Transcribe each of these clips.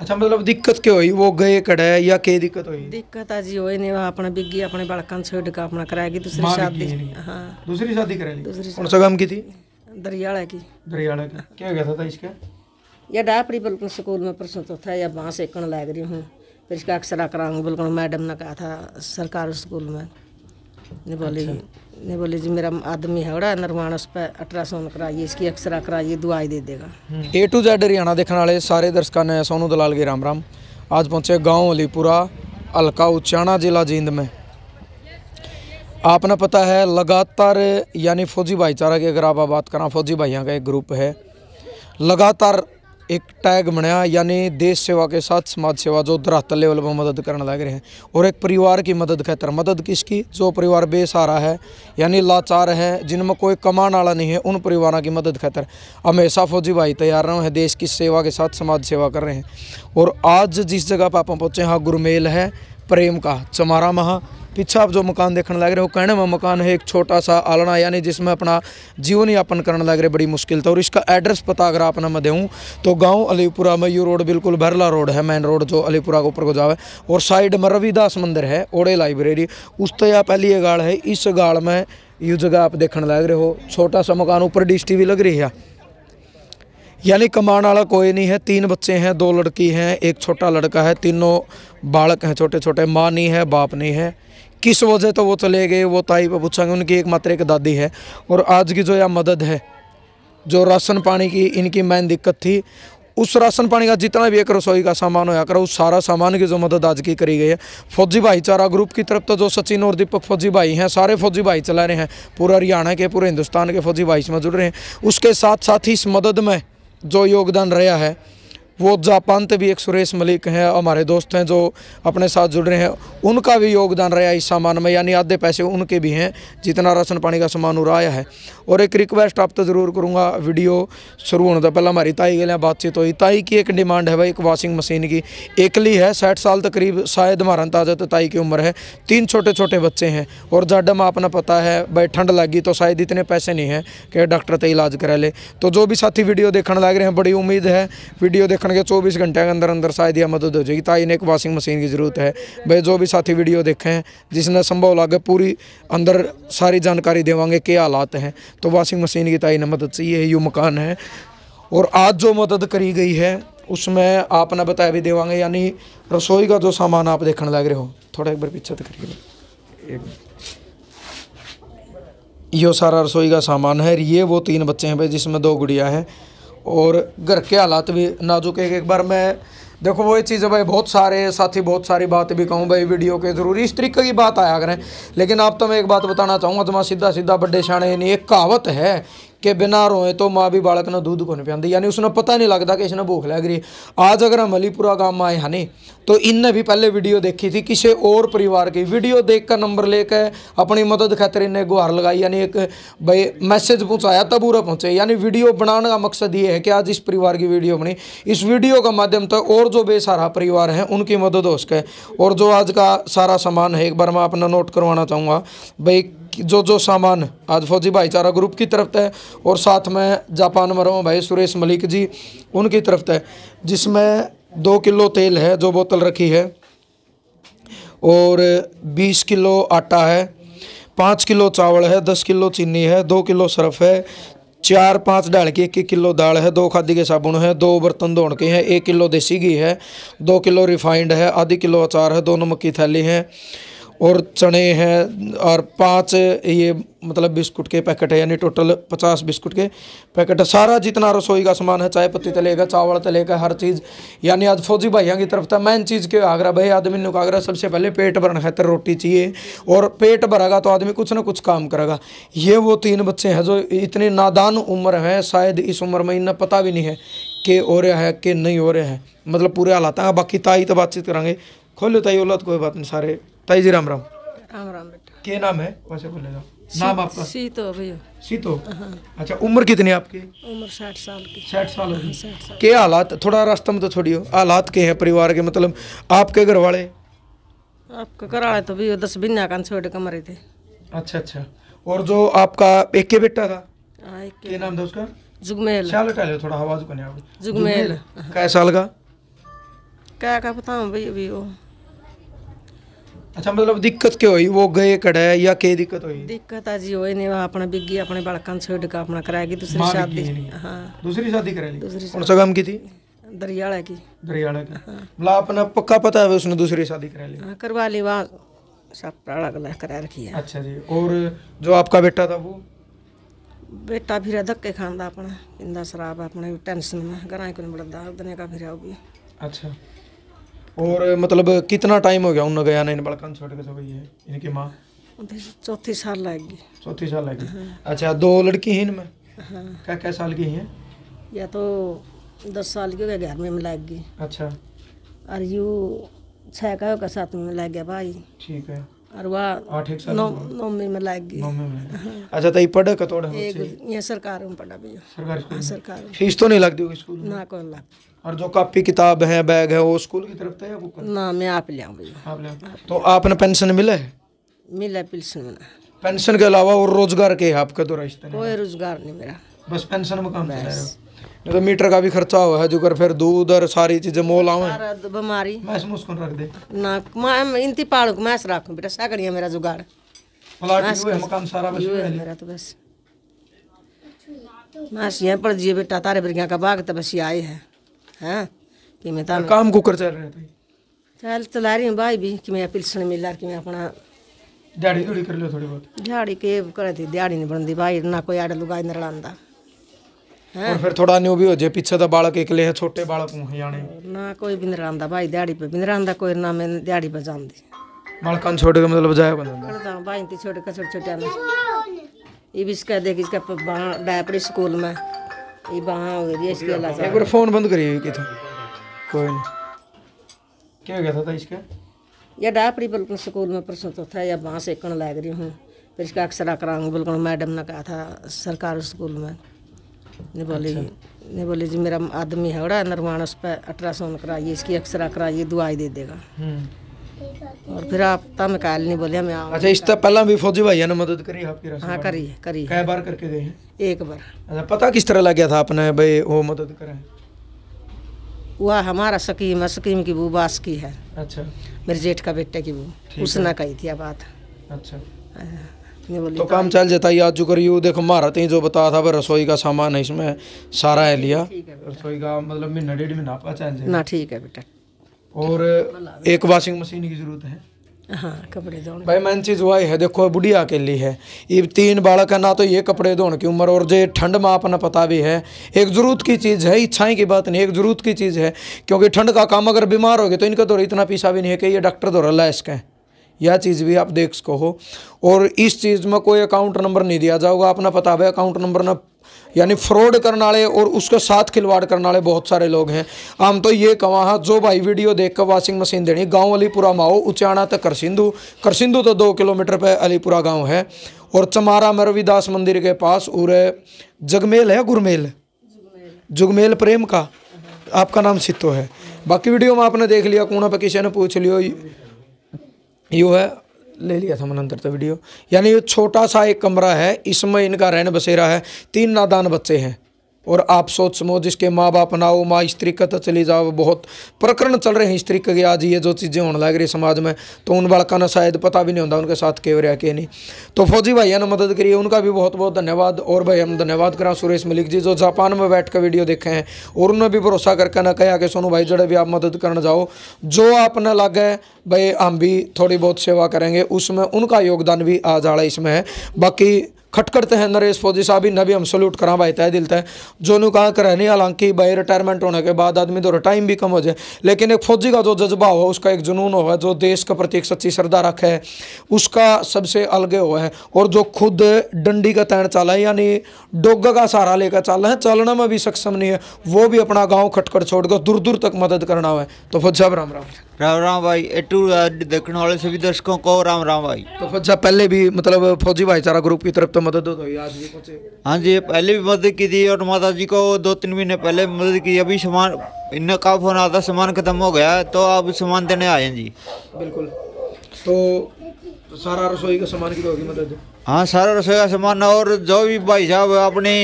अच्छा मतलब दिक्कत क्या हुई वो गए कड़े या के दिक्कत हुई दिक्कत आज हुई नहीं वहाँ अपना अपने बड़कन छोड़ के अपना कराएगी दूसरी शादी हाँ दूसरी शादी करा ली दूसरी कौन सा गम की थी दरियाड़ा की दरियाड़ा की क्या गया था, था इसका यह डापड़ी बिल्कुल स्कूल में परसों तो था या बाँस एकण लग रही हूँ फिर इसका अक्सरा कराऊंगी बिल्कुल मैडम ने कहा था सरकार स्कूल में ने अच्छा। ने बोले जी मेरा आदमी है बड़ा नरवान उस अल्ट्रासाउंड कराइए इसकी एक्सरा कराइए दवाई दे देगा ए टू जेड हरियाणा देखने वाले सारे दर्शकों ने सोनू दलाल के राम राम आज पहुंचे गांव अलीपुरा हल्का उचाणा जिला जींद में आपने पता है लगातार यानी फौजी भाईचारा की अगर आप बात करें फौजी भाइयों का एक ग्रुप है लगातार एक टैग बनाया यानी देश सेवा के साथ समाज सेवा जो धरातल लेवल पर मदद करने लग रहे हैं और एक परिवार की मदद खेतर मदद किसकी जो परिवार बेसहारा है यानी लाचार है जिनमें कोई कमान वाला नहीं है उन परिवारों की मदद कहते हमेशा फौजी भाई तैयार रहे हैं देश की सेवा के साथ समाज सेवा कर रहे हैं और आज जिस जगह पर आप पहुँचे हाँ गुरमेल है प्रेम का चमारा महा पीछे आप जो मकान देखने लग रहे हो कहने में मकान है एक छोटा सा आलना यानी जिसमें अपना जीवन यापन करने लग रहे बड़ी मुश्किल था और इसका एड्रेस पता अगर आप मैं दूँ तो गाँव अलीपुरा में यू रोड बिल्कुल भरला रोड है मेन रोड जो अलीपुरा के ऊपर को जावे और साइड में रविदास मंदिर है ओड़े लाइब्रेरी उस तया पहली ये गाड़ है इस गाड़ में यू जगह आप देखने लग रहे हो छोटा सा मकान ऊपर डिश टी लग रही है यानी कमाने वाला कोई नहीं है तीन बच्चे हैं दो लड़की हैं एक छोटा लड़का है तीनों बालक हैं छोटे छोटे माँ नहीं है बाप नहीं है किस वजह तो वो चले गए वो ताई पर पूछाएंगे उनकी एकमात्र एक दादी है और आज की जो यह मदद है जो राशन पानी की इनकी मेन दिक्कत थी उस राशन पानी का जितना भी एक रसोई का सामान होया करो उस सारा सामान की जो मदद आज की करी गई है फौजी भाईचारा ग्रुप की तरफ तो जो सचिन और दीपक फौजी भाई हैं सारे फौजी भाई चला रहे हैं पूरा हरियाणा के पूरे हिंदुस्तान के फौजी भाई इसमें जुड़ रहे हैं उसके साथ साथ ही इस मदद में जो योगदान रहा है वो जापान भी एक सुरेश मलिक हैं हमारे दोस्त हैं जो अपने साथ जुड़ रहे हैं उनका भी योगदान रहा इस सामान में यानी आधे पैसे उनके भी हैं जितना राशन पानी का सामान उड़ा आया है और एक रिक्वेस्ट आप तो ज़रूर करूँगा वीडियो शुरू होने तो पहले हमारी ताई के लिए बातचीत हुई ताई की एक डिमांड है भाई एक वॉशिंग मशीन की एकली है साठ साल तकरीब शायद हमारा अंदाजा तो ताई की उम्र है तीन छोटे छोटे बच्चे हैं और जाडम आपने पता है भाई ठंड लगी तो शायद इतने पैसे नहीं हैं कि डॉक्टर तो इलाज करा ले तो जो भी साथी वीडियो देखने लग रहे हैं बड़ी उम्मीद है वीडियो देख आखन चौबीस घंटे के अंदर अंदर शायद यह मदद हो जाएगी ताइन एक वाशिंग मशीन की ज़रूरत है भाई जो भी साथी वीडियो देखे हैं जिसने संभव लागे पूरी अंदर सारी जानकारी देवांगे क्या हालात हैं तो वाशिंग मशीन की ताइन मदद चाहिए यू मकान है और आज जो मदद करी गई है उसमें आपने बताया भी देवांगे यानी रसोई का जो सामान आप देखने लग रहे हो थोड़ा एक बार पीछे तक करिए यो सारा रसोई का सामान है ये वो तीन बच्चे हैं भाई जिसमें दो गुड़िया हैं और घर के हालात भी नाजुक झुके एक बार मैं देखो वो चीज़ है भाई बहुत सारे साथी बहुत सारी बात भी कहूँ भाई वीडियो के ज़रूरी इस तरीके की बात आया करें लेकिन आप तो मैं एक बात बताना चाहूँगा तो मैं सीधा सीधा बड़े शाणे नहीं एक कहावत है ਕਿ बिना रोए तो माँ भी बालक ने दूध कौन ਪਿਆਉਂਦੀ यानी उसने पता नहीं लगता कि इसने भूख ਨੂੰ ਭੁੱਖ आज अगर हम अलीपुरा गांव में आए हने तो इनने भी पहले वीडियो देखी थी किसी और परिवार की वीडियो देख कर नंबर लेकर अपनी मदद खातर इनने गुहार लगाई यानी एक भाई मैसेज पहुँचाया तबूरा उरा यानी वीडियो बनाने का मकसद ये है कि आज इस परिवार की वीडियो बनी इस वीडियो का माध्यम तो और जो बेसारा परिवार हैं उनकी मदद हो सके और जो आज का सारा सामान है एक बार मैं अपना नोट करवाना चाहूँगा भाई जो जो सामान आज फौजी भाईचारा ग्रुप की तरफ है और साथ में जापान मरो भाई सुरेश मलिक जी उनकी तरफ है जिसमें दो किलो तेल है जो बोतल रखी है और बीस किलो आटा है पाँच किलो चावल है दस किलो चीनी है दो किलो सरफ़ है चार पाँच डाल के एक एक किलो दाल है दो खादी के साबुन है दो बर्तन धोण के हैं एक किलो देसी घी है दो किलो रिफाइंड है आधी किलो अचार है दो नमक की थैली है और चने हैं और पांच ये मतलब बिस्कुट के पैकेट है यानी टोटल पचास बिस्कुट के पैकेट है सारा जितना रसोई का सामान है चाय पत्ती तलेगा चावल तलेगा हर चीज़ यानी आज फौजी भाइयों की तरफ था तो इन चीज़ के आगरा भाई आदमी ने आगरा सबसे पहले पेट भरना खातर रोटी चाहिए और पेट भरेगा तो आदमी कुछ ना कुछ काम करेगा ये वो तीन बच्चे हैं जो इतनी नादान उम्र है शायद इस उम्र में इन्हें पता भी नहीं है कि हो रहा है कि नहीं हो रहा है मतलब पूरे हालात हैं बाकी ताई तो बातचीत करेंगे खोलो ताई औलाद कोई बात नहीं सारे ताई जी राम राम राम राम बेटा क्या नाम है वैसे बोले जाओ नाम आपका सीतो भैया सीतो हाँ। अच्छा उम्र कितनी आपकी उम्र साठ साल की साठ साल हो हाँ, के हालात थोड़ा रास्ता में तो छोड़ियो हालात के हैं परिवार के मतलब आपके घर वाले आपका घर वाले तो भैया दस बिन्ना कान छोटे कमरे थे अच्छा अच्छा और जो आपका एक के बेटा था हाँ, क्या नाम था उसका जुगमेल चलो का ले थोड़ा आवाज को नहीं जुगमेल क्या साल का क्या का बताऊं भैया भैया ਅੱਛਾ ਮਤਲਬ ਦਿੱਕਤ ਕੀ ਹੋਈ ਉਹ ਗਏ ਕੜਾ ਜਾਂ ਕੀ ਦਿੱਕਤ ਹੋਈ दिक्कत आज ये हुई नहीं बिग्गी अपने बालकन छोड़ के अपना कराएगी हाँ। दूसरी शादी बिग्गी दूसरी शादी करा ली दूसरी कौन सा काम की थी दरियाड़ा की दरियाड़ा की हाँ। मतलब अपना पक्का पता है उसने दूसरी शादी करा ली हाँ करवा ली वहाँ सब प्राणा गला करा रखी है अच्छा जी और जो आपका बेटा था वो बेटा फिर धक्के खांदा अपना इंदा शराब अपने टेंशन में घर को नहीं बढ़ता उतने का फिर वो भी अच्छा और मतलब कितना टाइम हो गया उन गया इन बड़कन छोटे के सब इनकी माँ चौथी साल लाएगी चौथी साल लाएगी हाँ। अच्छा दो लड़की हैं इनमें हाँ। क्या क्या साल की हैं या तो दस साल की हो ग्यारहवीं में लाएगी अच्छा और यू छः का होगा सातवीं में लाग गया भाई ठीक है और वह आठ एक साल नौ नौवीं में गई नौवीं में हाँ। अच्छा तो ये तो ये सरकार में पढ़ा भैया सरकार हाँ, सरकार फीस तो नहीं लगती स्कूल ना लगती और जो कॉपी किताब है बैग है वो स्कूल की तरफ से या ना मैं आप ले आप ले तो आपने पेंशन मिला है मिला पेंशन मिला पेंशन के अलावा और रोजगार के आपके तो रिश्ते कोई रोजगार नहीं मेरा बस पेंशन में काम है तो मीटर का भी खर्चा हुआ है जो कर फिर दूध और सारी चीजें मोल आवे बीमारी मैं मैस मुस्कुन रख दे ना मैं इनती पाल को मैं रखूं बेटा सागड़िया मेरा जुगाड़ प्लाट भी हुए मकान सारा बस मेरा तो बस मैं यहां पर जिए बेटा तारे बिरगा का बाग तो बस ये आए हैं हाँ कि मैं ताम काम को कर चल रहे थे चल चला रही हूँ भाई भी कि मैं पिलसन मिला कि मैं अपना दिहाड़ी थोड़ी कर लो थोड़ी बहुत दिहाड़ी के करे थी दिहाड़ी नहीं बनती भाई ना कोई आड़ लुगाई न रड़ा हाँ। और फिर थोड़ा न्यू भी हो जाए पीछे तो बालक एकले है छोटे बालक हैं यानी ना कोई भी नरांदा भाई दिहाड़ी पे भी नरांदा कोई ना मैं दिहाड़ी पर जानती बालकन छोटे का मतलब जाया बंदा भाई छोटे का छोटे छोटे ये भी इसका देख इसका डायपर स्कूल में ये वहाँ रेस के अल्लाह एक बार फोन बंद करिए के था तो। कोई नहीं क्या कहता था इसका या डापड़ी बिल्कुल स्कूल में परसों तो था या वहाँ से कण लग रही हूँ फिर इसका अक्सरा कराऊंगी बिल्कुल मैडम ने कहा था सरकार स्कूल में ने बोली अच्छा। ने बोली जी मेरा आदमी है बड़ा नरवान उस पर अल्ट्रासाउंड कराइए इसकी अक्सरा कराइए दुआई दे देगा हम्म। और फिर आप तम नहीं बोले अच्छा भी फौजी ने मदद करी आपकी हाँ करी करी कई बार करके गए हैं एक बार अच्छा पता किस तरह लग गया था आपने भाई वो मदद करें वह हमारा सकीम है सकीम की बू बास की है अच्छा मेरे जेठ का बेटे की बू उसने कही थी बात अच्छा हाँ, तो काम चल जाता है आज जो करियो देखो तो जो बताया था रसोई का सामान है इसमें सारा है लिया रसोई का मतलब महीना डेढ़ महीना ना ठीक है बेटा और एक वॉशिंग मशीन की ज़रूरत है हाँ कपड़े धोने भाई मैं चीज़ हुआ है देखो के अकेली है ये तीन बालक है ना तो ये कपड़े धोने की उम्र और जो ठंड में आपने पता भी है एक ज़रूरत की चीज़ है इच्छाएं की बात नहीं एक ज़रूरत की चीज़ है क्योंकि ठंड का काम अगर बीमार हो गए तो इनका तो इतना पीछा भी नहीं है कि ये डॉक्टर दो तो रहा है इसका यह चीज़ भी आप देख सको हो और इस चीज़ में कोई अकाउंट नंबर नहीं दिया जाएगा अपना पता है अकाउंट नंबर ना यानी फ्रॉड करने वाले और उसके साथ खिलवाड़ करने वाले बहुत सारे लोग हैं हम तो ये कहा हाँ जो भाई वीडियो देख कर वॉशिंग मशीन देनी गांव अलीपुरा माओ उचाणा तक तो करसिंधु करसिंधु तो दो किलोमीटर पर अलीपुरा गांव है और चमारा में रविदास मंदिर के पास और जगमेल है गुरमेल जुगमेल प्रेम का आपका नाम सितो है बाकी वीडियो में आपने देख लिया कोना पर किसी ने पूछ लियो यो है ले लिया था मैंने अंतर तो वीडियो यानी ये छोटा सा एक कमरा है इसमें इनका रहन बसेरा है तीन नादान बच्चे हैं और आप सोच समो जिसके माँ बाप ना हो माँ स्त्री का तो चली जाओ बहुत प्रकरण चल रहे हैं स्त्री के आज ये जो चीज़ें होने लग रही समाज में तो उन बालका ने शायद पता भी नहीं होता उनके साथ के हो रहा के नहीं तो फौजी भैया ने मदद करिए उनका भी बहुत बहुत धन्यवाद और भाई हम धन्यवाद करा सुरेश मलिक जी जो जापान में बैठ कर वीडियो देखे हैं और उन्होंने भी भरोसा करके ना कहा कि सोनू भाई जड़े भी आप मदद करना जाओ जो आपने न है भाई हम भी थोड़ी बहुत सेवा करेंगे उसमें उनका योगदान भी रहा है इसमें है बाकी खटकड़ते हैं नरेश फौजी साहब इन्हें भी हम सल्यूट करा भाई तय दिल तय नु कहा कर नहीं हालांकि भाई रिटायरमेंट होने के बाद आदमी तो टाइम भी कम हो जाए लेकिन एक फौजी का जो जज्बा हो उसका एक जुनून हो जो देश के प्रति एक सच्ची श्रद्धा रखे है उसका सबसे अलगे हुआ है और जो खुद डंडी का तैन चाला है यानी डोगा का सहारा लेकर चाला है चलने में भी सक्षम नहीं है वो भी अपना गाँव खटखड़ छोड़कर दूर दूर तक मदद करना है तो फौज साहब राम राम राम राम भाई देखने वाले सभी दर्शकों को राम राम भाई तो अच्छा पहले भी मतलब फौजी भाईचारा ग्रुप की तरफ तो मदद आज भी हाँ जी पहले भी मदद की थी और माता जी को दो तीन महीने पहले मदद की अभी सामान इनका का फोन आता सामान खत्म हो गया तो आप सामान देने आए हैं जी बिल्कुल तो सारा रसोई का सामान की तो होगी मदद हाँ सारा रसोई का सामान और जो भी भाई साहब अपने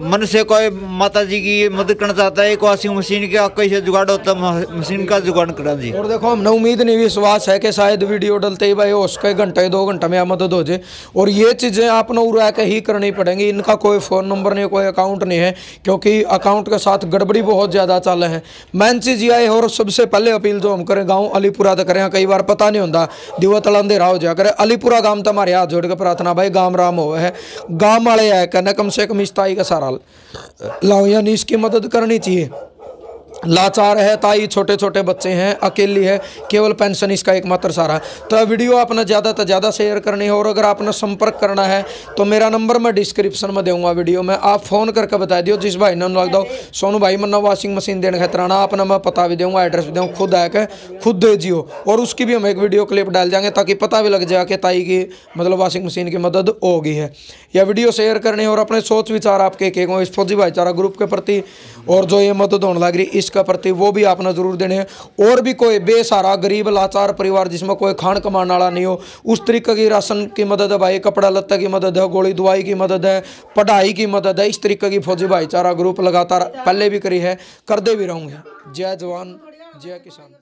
मन से कोई माता जी की मदद करना चाहता है कोई मशीन का कैसे जुगाड़ होता मशीन का जुगाड़ करना जी और देखो हमने उम्मीद नहीं विश्वास है कि शायद वीडियो डलते ही भाई उसके घंटे दो घंटे में मदद हो जाए और ये चीज़ें आपने उरा के ही करनी पड़ेंगी इनका कोई फ़ोन नंबर नहीं कोई अकाउंट नहीं है क्योंकि अकाउंट के साथ गड़बड़ी बहुत ज़्यादा चल है मेन चीज़ यह है और सबसे पहले अपील जो हम करें गाँव अलीपुरा तो करें कई बार पता नहीं होता तला अंधेरा हो जाए करें अलीपुरा गाँव तो हमारे हाथ जोड़ के प्रार्थना भाई गाँव राम हो है गाँव वाले आए करना कम से कम इस्ताई का बहरहाल लाओ यानी इसकी मदद करनी चाहिए लाचार है ताई छोटे छोटे बच्चे हैं अकेली है केवल पेंशन इसका एकमात्र सारा तो वीडियो आपने ज़्यादा से ज़्यादा शेयर करनी है और अगर आपने संपर्क करना है तो मेरा नंबर मैं डिस्क्रिप्शन में दूंगा वीडियो में आप फ़ोन करके बता दियो जिस भाई ने लग दो सोनू भाई मना वॉशिंग मशीन देने खातर आना आपने मैं पता भी दूँगा एड्रेस भी दूँ खुद आके खुद दे दियो और उसकी भी हम एक वीडियो क्लिप डाल जाएंगे ताकि पता भी लग जाए कि ताई की मतलब वॉशिंग मशीन की मदद होगी है या वीडियो शेयर करनी है और अपने सोच विचार आपके एक फौजी भाईचारा ग्रुप के प्रति और जो ये मदद होने लग रही इस उसका प्रति वो भी आपने ज़रूर देने हैं और भी कोई बेसहारा गरीब लाचार परिवार जिसमें कोई खान कमाने वाला नहीं हो उस तरीके की राशन की मदद है भाई कपड़ा लत्ता की मदद है गोली दवाई की मदद है पढ़ाई की मदद है इस तरीके की फौजी भाईचारा ग्रुप लगातार पहले भी करी है करते भी रहूँगे जय जवान जय किसान